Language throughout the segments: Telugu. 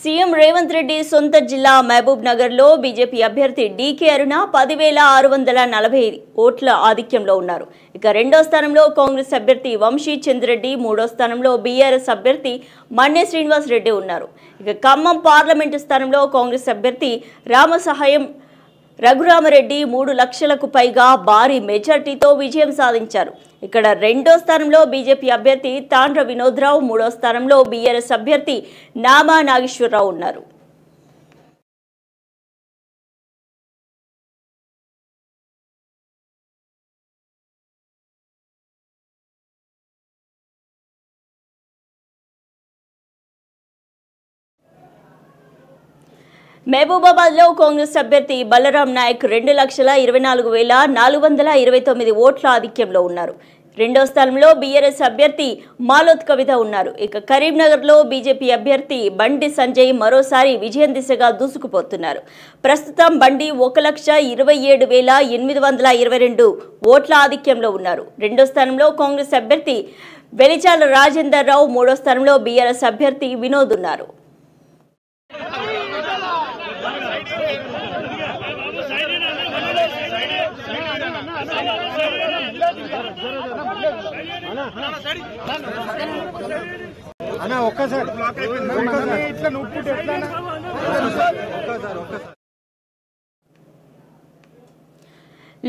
సీఎం రేవంత్ రెడ్డి సొంత జిల్లా మహబూబ్ లో బీజేపీ అభ్యర్థి డీకే అరుణ పదివేల ఆరు వందల నలభై ఓట్ల ఆధిక్యంలో ఉన్నారు ఇక రెండో స్థానంలో కాంగ్రెస్ అభ్యర్థి వంశీ చంద్రెడ్డి మూడో స్థానంలో బీఆర్ఎస్ అభ్యర్థి మన్నే శ్రీనివాస్ రెడ్డి ఉన్నారు ఇక ఖమ్మం పార్లమెంటు స్థానంలో కాంగ్రెస్ అభ్యర్థి రామసహాయం రఘురామరెడ్డి మూడు లక్షలకు పైగా భారీ మెజార్టీతో విజయం సాధించారు ఇక్కడ రెండో స్థానంలో బీజేపీ అభ్యర్థి తాండ్ర వినోద్రావు మూడో స్థానంలో బీఆర్ఎస్ అభ్యర్థి నామా నాగేశ్వరరావు ఉన్నారు మహబూబాబాద్ లో కాంగ్రెస్ అభ్యర్థి బలరాం నాయక్ రెండు లక్షల ఇరవై నాలుగు వేల నాలుగు వందల ఇరవై తొమ్మిది ఓట్ల ఆధిక్యంలో ఉన్నారు రెండో స్థానంలో బీఆర్ఎస్ అభ్యర్థి మాలోత్ కవిత ఉన్నారు ఇక కరీంనగర్లో బీజేపీ అభ్యర్థి బండి సంజయ్ మరోసారి విజయం దిశగా దూసుకుపోతున్నారు ప్రస్తుతం బండి ఒక లక్ష ఇరవై ఏడు వేల ఎనిమిది వందల ఇరవై రెండు ఓట్ల ఆధిక్యంలో ఉన్నారు రెండో స్థానంలో కాంగ్రెస్ అభ్యర్థి వెలిచాల రాజేందర్ రావు మూడో స్థానంలో బీఆర్ఎస్ అభ్యర్థి వినోద్ ఉన్నారు ఒక్కసారి ఇట్లా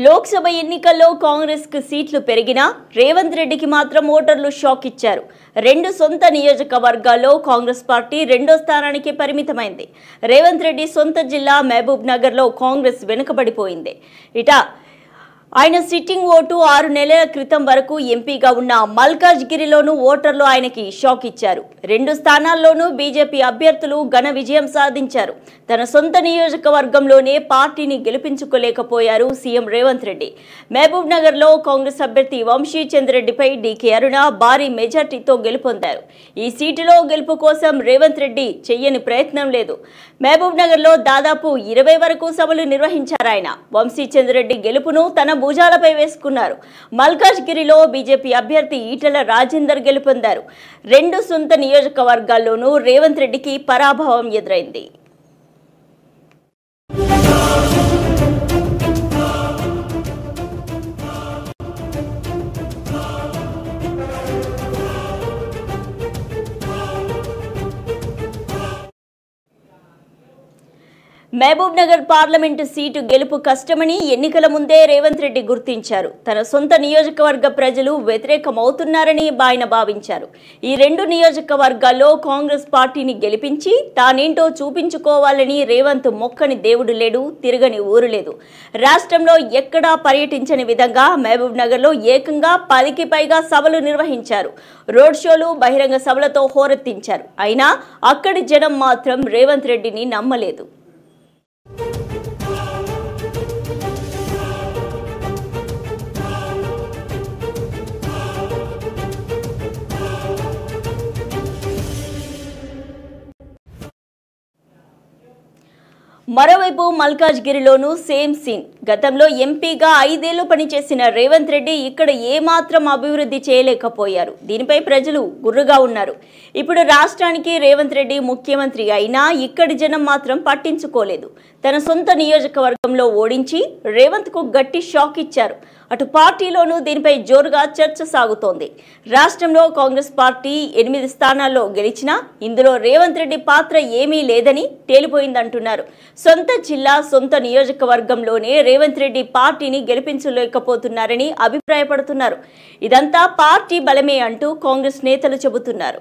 లోక్సభ ఎన్నికల్లో కాంగ్రెస్ కు సీట్లు పెరిగినా రేవంత్ రెడ్డికి మాత్రం ఓటర్లు షాక్ ఇచ్చారు రెండు సొంత నియోజకవర్గాల్లో కాంగ్రెస్ పార్టీ రెండో స్థానానికి పరిమితమైంది రేవంత్ రెడ్డి సొంత జిల్లా మహబూబ్ నగర్లో కాంగ్రెస్ వెనుకబడిపోయింది ఇటా ఆయన సిట్టింగ్ ఓటు ఆరు నెలల క్రితం వరకు ఎంపీగా ఉన్న మల్కాజ్ గిరిలోనూ ఓటర్లు ఆయనకి షాక్ ఇచ్చారు రెండు స్థానాల్లోనూ బీజేపీ అభ్యర్థులు ఘన విజయం సాధించారు తన సొంత నియోజకవర్గంలోనే పార్టీని గెలిపించుకోలేకపోయారు సీఎం రేవంత్ రెడ్డి మహబూబ్ నగర్లో కాంగ్రెస్ అభ్యర్థి వంశీ చంద్రెడ్డిపై డీకే అరుణ భారీ మెజార్టీతో గెలుపొందారు ఈ సీటులో గెలుపు కోసం రేవంత్ రెడ్డి చెయ్యని ప్రయత్నం లేదు మహబూబ్ నగర్లో దాదాపు ఇరవై వరకు సభలు నిర్వహించారు ఆయన వంశీ చంద్రెడ్డి గెలుపును తన భుజాలపై వేసుకున్నారు మల్కాజ్గిరిలో బీజేపీ అభ్యర్థి ఈటెల రాజేందర్ గెలుపొందారు రెండు సొంత నియోజకవర్గాల్లోనూ రేవంత్ రెడ్డికి పరాభవం ఎదురైంది మహబూబ్ నగర్ పార్లమెంటు సీటు గెలుపు కష్టమని ఎన్నికల ముందే రేవంత్ రెడ్డి గుర్తించారు తన సొంత నియోజకవర్గ ప్రజలు వ్యతిరేకమవుతున్నారని ఆయన భావించారు ఈ రెండు నియోజకవర్గాల్లో కాంగ్రెస్ పార్టీని గెలిపించి తానేంటో చూపించుకోవాలని రేవంత్ మొక్కని దేవుడు లేడు తిరగని ఊరు లేదు రాష్ట్రంలో ఎక్కడా పర్యటించని విధంగా మహబూబ్ ఏకంగా పదికి పైగా సభలు నిర్వహించారు రోడ్ షోలు బహిరంగ సభలతో హోరెత్తించారు అయినా అక్కడి జనం మాత్రం రేవంత్ రెడ్డిని నమ్మలేదు మరోవైపు మల్కాజ్గిరిలోనూ సేమ్ సీన్ గతంలో ఎంపీగా ఐదేళ్లు పనిచేసిన రేవంత్ రెడ్డి ఇక్కడ ఏమాత్రం అభివృద్ధి చేయలేకపోయారు దీనిపై ప్రజలు గుర్రుగా ఉన్నారు ఇప్పుడు రాష్ట్రానికి రేవంత్ రెడ్డి ముఖ్యమంత్రి అయినా ఇక్కడి జనం మాత్రం పట్టించుకోలేదు తన సొంత నియోజకవర్గంలో ఓడించి రేవంత్కు గట్టి షాక్ ఇచ్చారు అటు పార్టీలోనూ దీనిపై జోరుగా చర్చ సాగుతోంది రాష్ట్రంలో కాంగ్రెస్ పార్టీ ఎనిమిది స్థానాల్లో గెలిచినా ఇందులో రేవంత్ రెడ్డి పాత్ర ఏమీ లేదని తేలిపోయిందంటున్నారు సొంత జిల్లా సొంత నియోజకవర్గంలోనే రేవంత్ రెడ్డి పార్టీని గెలిపించలేకపోతున్నారని అభిప్రాయపడుతున్నారు ఇదంతా పార్టీ బలమే అంటూ కాంగ్రెస్ నేతలు చెబుతున్నారు